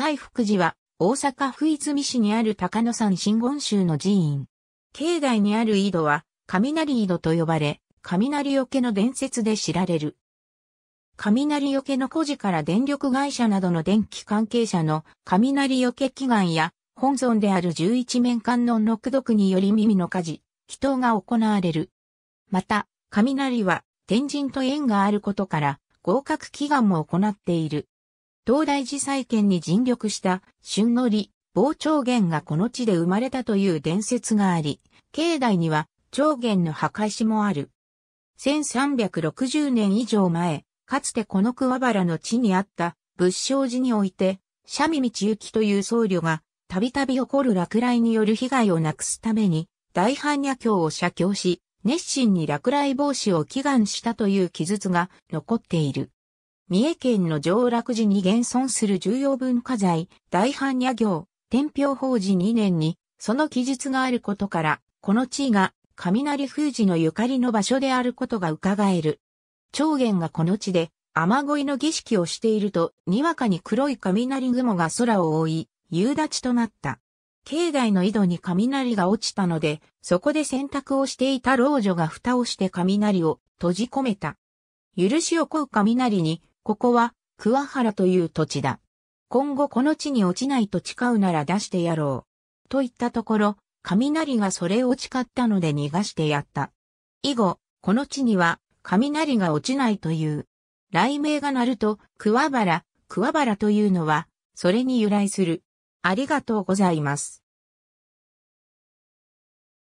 西福寺は、大阪府泉市にある高野山真言宗の寺院。境内にある井戸は、雷井戸と呼ばれ、雷よけの伝説で知られる。雷よけの故事から電力会社などの電気関係者の雷よけ祈願や、本尊である十一面観音の功毒により耳の火事、祈祷が行われる。また、雷は、天神と縁があることから、合格祈願も行っている。東大寺再建に尽力した春のり、傍長元がこの地で生まれたという伝説があり、境内には長元の墓石もある。1360年以上前、かつてこの桑原の地にあった仏生寺において、三ミ道行きという僧侶が、たびたび起こる落雷による被害をなくすために、大般若経を写経し、熱心に落雷防止を祈願したという記述が残っている。三重県の上洛寺に現存する重要文化財、大般若行、天平法寺2年に、その記述があることから、この地位が、雷封じのゆかりの場所であることが伺える。長元がこの地で、雨乞いの儀式をしていると、にわかに黒い雷雲が空を覆い、夕立となった。境内の井戸に雷が落ちたので、そこで洗濯をしていた老女が蓋をして雷を閉じ込めた。許しを請う雷に、ここは、桑原という土地だ。今後この地に落ちないと誓うなら出してやろう。と言ったところ、雷がそれを誓ったので逃がしてやった。以後、この地には、雷が落ちないという。雷鳴が鳴ると、桑原、桑原というのは、それに由来する。ありがとうございます。